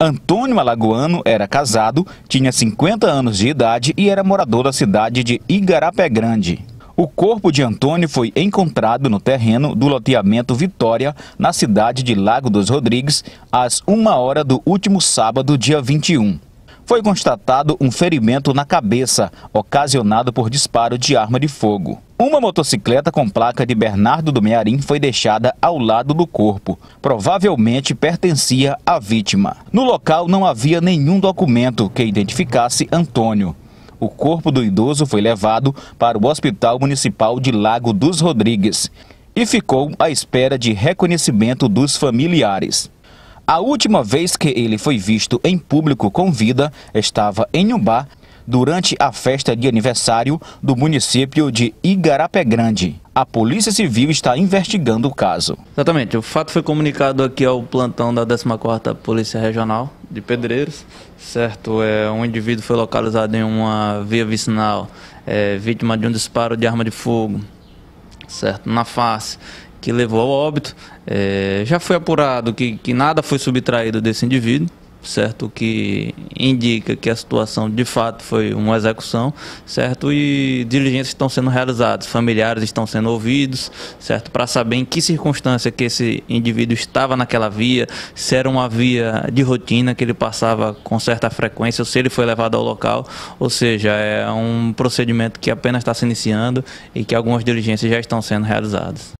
Antônio Alagoano era casado, tinha 50 anos de idade e era morador da cidade de Igarapé Grande. O corpo de Antônio foi encontrado no terreno do loteamento Vitória, na cidade de Lago dos Rodrigues, às 1 hora do último sábado, dia 21. Foi constatado um ferimento na cabeça, ocasionado por disparo de arma de fogo. Uma motocicleta com placa de Bernardo do Mearim foi deixada ao lado do corpo. Provavelmente pertencia à vítima. No local não havia nenhum documento que identificasse Antônio. O corpo do idoso foi levado para o Hospital Municipal de Lago dos Rodrigues e ficou à espera de reconhecimento dos familiares. A última vez que ele foi visto em público com vida estava em um bar durante a festa de aniversário do município de Igarapé Grande. A Polícia Civil está investigando o caso. Exatamente, o fato foi comunicado aqui ao plantão da 14ª Polícia Regional de Pedreiros, certo? É, um indivíduo foi localizado em uma via vicinal, é, vítima de um disparo de arma de fogo, certo? Na face que levou ao óbito. É, já foi apurado que, que nada foi subtraído desse indivíduo, certo? Que indica que a situação de fato foi uma execução, certo? E diligências estão sendo realizadas, familiares estão sendo ouvidos, certo? Para saber em que circunstância que esse indivíduo estava naquela via, se era uma via de rotina que ele passava com certa frequência, ou se ele foi levado ao local, ou seja, é um procedimento que apenas está se iniciando e que algumas diligências já estão sendo realizadas.